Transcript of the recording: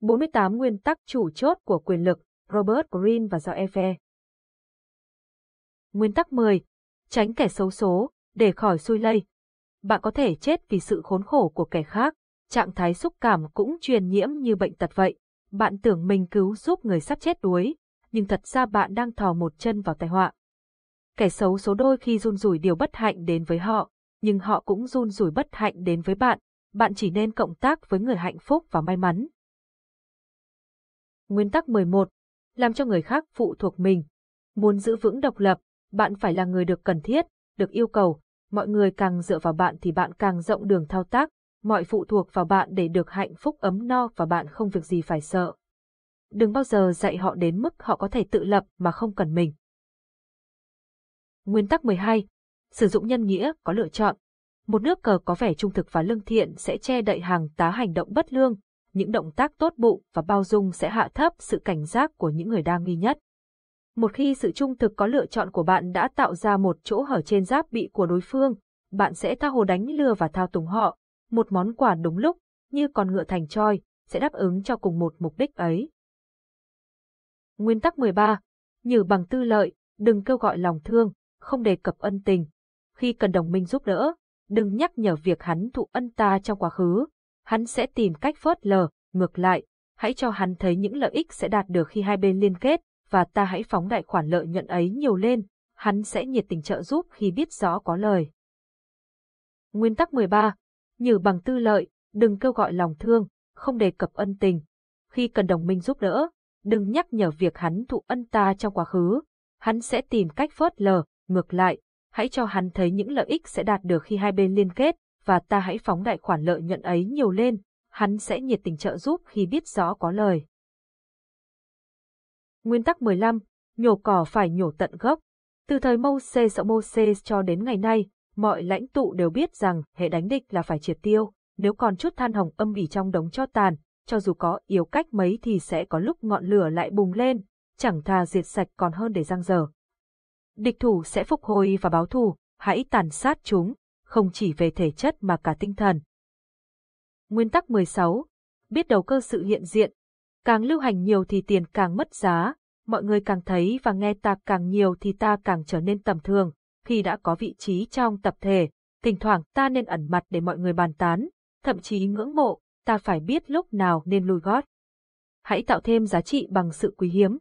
48 nguyên tắc chủ chốt của quyền lực, Robert Greene và Joe Efe. Nguyên tắc 10. Tránh kẻ xấu số, để khỏi xui lây. Bạn có thể chết vì sự khốn khổ của kẻ khác, trạng thái xúc cảm cũng truyền nhiễm như bệnh tật vậy. Bạn tưởng mình cứu giúp người sắp chết đuối, nhưng thật ra bạn đang thò một chân vào tai họa. Kẻ xấu số đôi khi run rủi điều bất hạnh đến với họ, nhưng họ cũng run rủi bất hạnh đến với bạn. Bạn chỉ nên cộng tác với người hạnh phúc và may mắn, Nguyên tắc 11. Làm cho người khác phụ thuộc mình. Muốn giữ vững độc lập, bạn phải là người được cần thiết, được yêu cầu. Mọi người càng dựa vào bạn thì bạn càng rộng đường thao tác, mọi phụ thuộc vào bạn để được hạnh phúc ấm no và bạn không việc gì phải sợ. Đừng bao giờ dạy họ đến mức họ có thể tự lập mà không cần mình. Nguyên tắc 12. Sử dụng nhân nghĩa có lựa chọn. Một nước cờ có vẻ trung thực và lương thiện sẽ che đậy hàng tá hành động bất lương, những động tác tốt bụng và bao dung sẽ hạ thấp sự cảnh giác của những người đa nghi nhất. Một khi sự trung thực có lựa chọn của bạn đã tạo ra một chỗ hở trên giáp bị của đối phương, bạn sẽ tha hồ đánh lừa và thao túng họ, một món quà đúng lúc, như con ngựa thành troi, sẽ đáp ứng cho cùng một mục đích ấy. Nguyên tắc 13. Nhử bằng tư lợi, đừng kêu gọi lòng thương, không đề cập ân tình. Khi cần đồng minh giúp đỡ, đừng nhắc nhở việc hắn thụ ân ta trong quá khứ, hắn sẽ tìm cách phớt lờ, ngược lại, hãy cho hắn thấy những lợi ích sẽ đạt được khi hai bên liên kết, và ta hãy phóng đại khoản lợi nhuận ấy nhiều lên, hắn sẽ nhiệt tình trợ giúp khi biết rõ có lời. Nguyên tắc 13. Nhử bằng tư lợi, đừng kêu gọi lòng thương, không đề cập ân tình. Khi cần đồng minh giúp đỡ, đừng nhắc nhở việc hắn thụ ân ta trong quá khứ. Hắn sẽ tìm cách phớt lờ, ngược lại, hãy cho hắn thấy những lợi ích sẽ đạt được khi hai bên liên kết, và ta hãy phóng đại khoản lợi nhuận ấy nhiều lên, hắn sẽ nhiệt tình trợ giúp khi biết rõ có lời. Nguyên tắc 15. Nhổ cỏ phải nhổ tận gốc. Từ thời Moses sợ Moses cho đến ngày nay, mọi lãnh tụ đều biết rằng hệ đánh địch là phải triệt tiêu, nếu còn chút than hồng âm ỉ trong đống cho tàn, cho dù có yếu cách mấy thì sẽ có lúc ngọn lửa lại bùng lên, chẳng thà diệt sạch còn hơn để giang dở. Địch thủ sẽ phục hồi và báo thù, hãy tàn sát chúng, không chỉ về thể chất mà cả tinh thần. Nguyên tắc 16. Biết đầu cơ sự hiện diện. Càng lưu hành nhiều thì tiền càng mất giá, mọi người càng thấy và nghe ta càng nhiều thì ta càng trở nên tầm thường, khi đã có vị trí trong tập thể, thỉnh thoảng ta nên ẩn mặt để mọi người bàn tán, thậm chí ngưỡng mộ, ta phải biết lúc nào nên lùi gót. Hãy tạo thêm giá trị bằng sự quý hiếm,